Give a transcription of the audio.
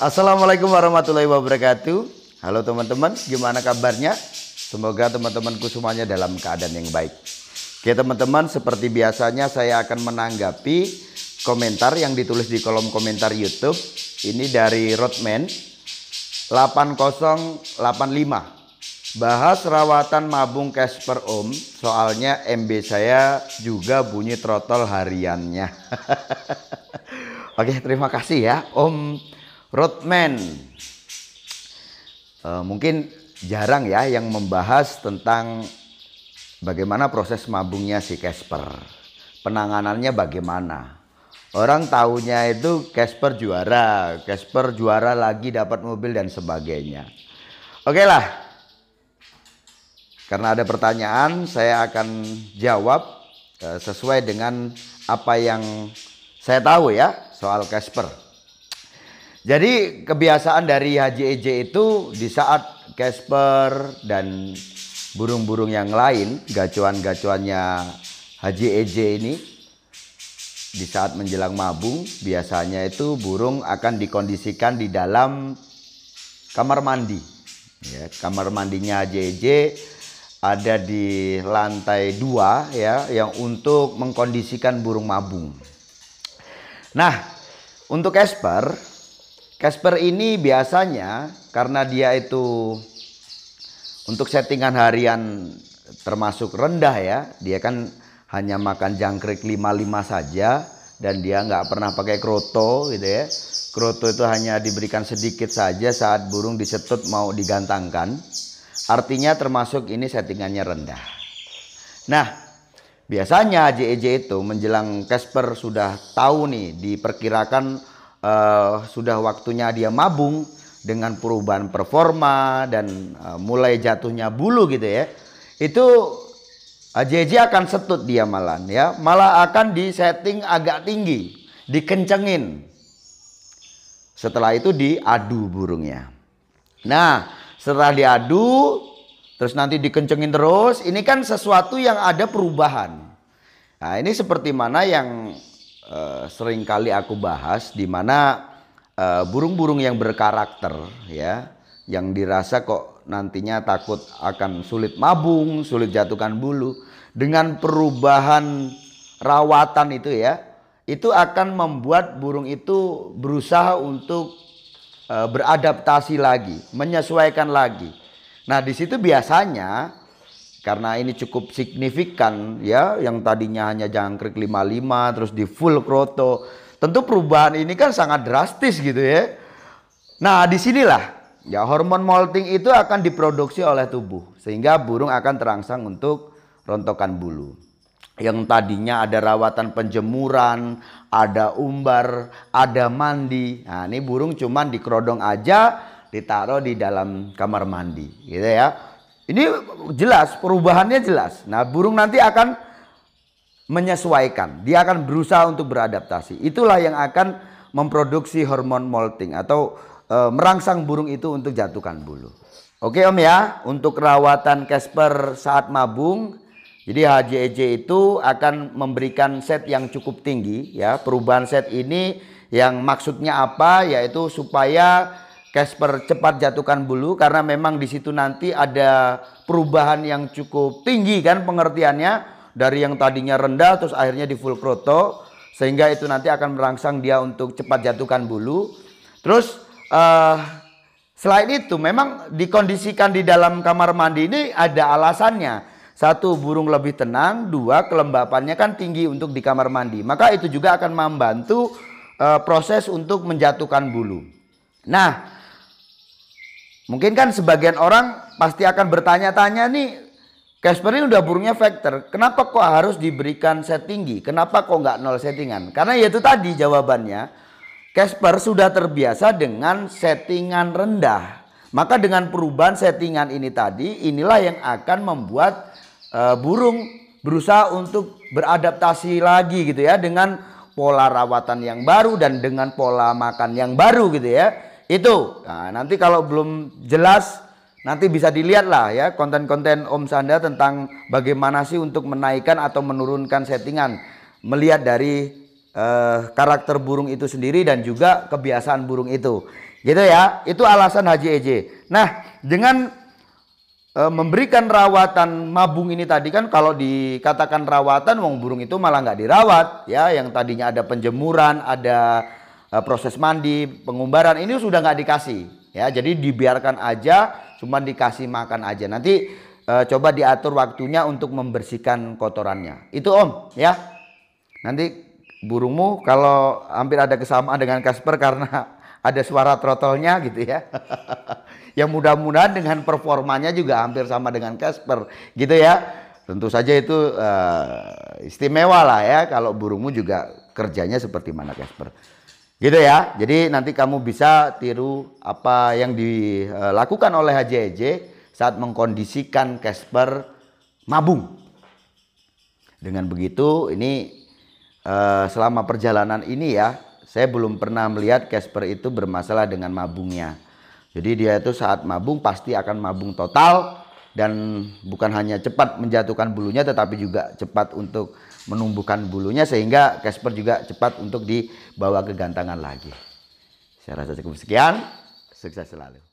Assalamualaikum warahmatullahi wabarakatuh. Halo teman-teman, gimana kabarnya? Semoga teman-temanku semuanya dalam keadaan yang baik. Oke teman-teman, seperti biasanya saya akan menanggapi komentar yang ditulis di kolom komentar YouTube. Ini dari Rodman 8085. Bahas rawatan mabung Casper Om, soalnya MB saya juga bunyi trotol hariannya. Oke, terima kasih ya Om Rodman. E, eh, mungkin jarang ya yang membahas tentang bagaimana proses mabungnya si Casper. Penanganannya bagaimana? Orang tahunya itu Casper juara, Casper juara lagi dapat mobil dan sebagainya. Oke lah. Karena ada pertanyaan, saya akan jawab eh, sesuai dengan apa yang saya tahu ya soal Casper. Jadi kebiasaan dari Haji EJ itu di saat Casper dan burung-burung yang lain, gacuan-gacuannya Haji EJ ini di saat menjelang mabung biasanya itu burung akan dikondisikan di dalam kamar mandi. Ya, kamar mandinya Haji EJ ada di lantai dua ya yang untuk mengkondisikan burung mabung. Nah, untuk Casper Casper ini biasanya karena dia itu untuk settingan harian termasuk rendah ya. Dia kan hanya makan jangkrik 55 saja dan dia nggak pernah pakai kroto gitu ya. Kroto itu hanya diberikan sedikit saja saat burung disetut mau digantangkan. Artinya termasuk ini settingannya rendah. Nah, biasanya JEJ e itu menjelang Casper sudah tahu nih diperkirakan uh, sudah waktunya dia mabung dengan perubahan performa dan uh, mulai jatuhnya bulu gitu ya itu uh, JJ akan setut dia malah ya malah akan di setting agak tinggi dikencengin setelah itu diadu burungnya nah setelah diadu terus nanti dikencengin terus ini kan sesuatu yang ada perubahan nah ini seperti mana yang seringkali eh, sering kali aku bahas di mana eh, burung-burung uh, yang berkarakter ya yang dirasa kok nantinya takut akan sulit mabung, sulit jatuhkan bulu dengan perubahan rawatan itu ya itu akan membuat burung itu berusaha untuk uh, beradaptasi lagi, menyesuaikan lagi. Nah, di situ biasanya karena ini cukup signifikan ya yang tadinya hanya jangkrik 55 terus di full kroto tentu perubahan ini kan sangat drastis gitu ya nah disinilah ya hormon molting itu akan diproduksi oleh tubuh sehingga burung akan terangsang untuk rontokan bulu yang tadinya ada rawatan penjemuran, ada umbar, ada mandi. Nah, ini burung cuman dikerodong aja, ditaruh di dalam kamar mandi, gitu ya. Ini jelas, perubahannya jelas. Nah, burung nanti akan menyesuaikan. Dia akan berusaha untuk beradaptasi. Itulah yang akan memproduksi hormon molting atau e, merangsang burung itu untuk jatuhkan bulu. Oke Om ya, untuk rawatan Casper saat mabung, jadi HJEJ e itu akan memberikan set yang cukup tinggi ya. Perubahan set ini yang maksudnya apa yaitu supaya Casper cepat jatuhkan bulu karena memang di situ nanti ada perubahan yang cukup tinggi kan pengertiannya dari yang tadinya rendah terus akhirnya di full proto sehingga itu nanti akan merangsang dia untuk cepat jatuhkan bulu. Terus uh, selain itu memang dikondisikan di dalam kamar mandi ini ada alasannya. Satu burung lebih tenang, dua kelembapannya kan tinggi untuk di kamar mandi. Maka itu juga akan membantu uh, proses untuk menjatuhkan bulu. Nah, Mungkin kan sebagian orang pasti akan bertanya-tanya nih, Casper ini udah burungnya factor, kenapa kok harus diberikan set tinggi? Kenapa kok nggak nol settingan? Karena ya itu tadi jawabannya, Casper sudah terbiasa dengan settingan rendah. Maka dengan perubahan settingan ini tadi, inilah yang akan membuat uh, burung berusaha untuk beradaptasi lagi gitu ya dengan pola rawatan yang baru dan dengan pola makan yang baru gitu ya. Itu. Nah, nanti kalau belum jelas nanti bisa dilihat lah ya konten-konten Om Sanda tentang bagaimana sih untuk menaikkan atau menurunkan settingan melihat dari eh, karakter burung itu sendiri dan juga kebiasaan burung itu. Gitu ya. Itu alasan Haji EJ. Nah, dengan eh, memberikan rawatan mabung ini tadi kan kalau dikatakan rawatan wong burung itu malah nggak dirawat ya yang tadinya ada penjemuran ada Eh, proses mandi, pengumbaran ini sudah nggak dikasih ya. Jadi dibiarkan aja, cuma dikasih makan aja. Nanti e, coba diatur waktunya untuk membersihkan kotorannya. Itu Om ya. Nanti burungmu kalau hampir ada kesamaan dengan Kasper karena ada suara trotolnya gitu ya. Yang mudah-mudahan dengan performanya juga hampir sama dengan Kasper gitu ya. Tentu saja itu eh, istimewa lah ya kalau burungmu juga kerjanya seperti mana Kasper. Gitu ya. Jadi nanti kamu bisa tiru apa yang dilakukan oleh Haji EJ saat mengkondisikan Casper mabung. Dengan begitu ini eh, selama perjalanan ini ya, saya belum pernah melihat Casper itu bermasalah dengan mabungnya. Jadi dia itu saat mabung pasti akan mabung total dan bukan hanya cepat menjatuhkan bulunya tetapi juga cepat untuk menumbuhkan bulunya sehingga Casper juga cepat untuk dibawa ke gantangan lagi. Saya rasa cukup sekian, sukses selalu.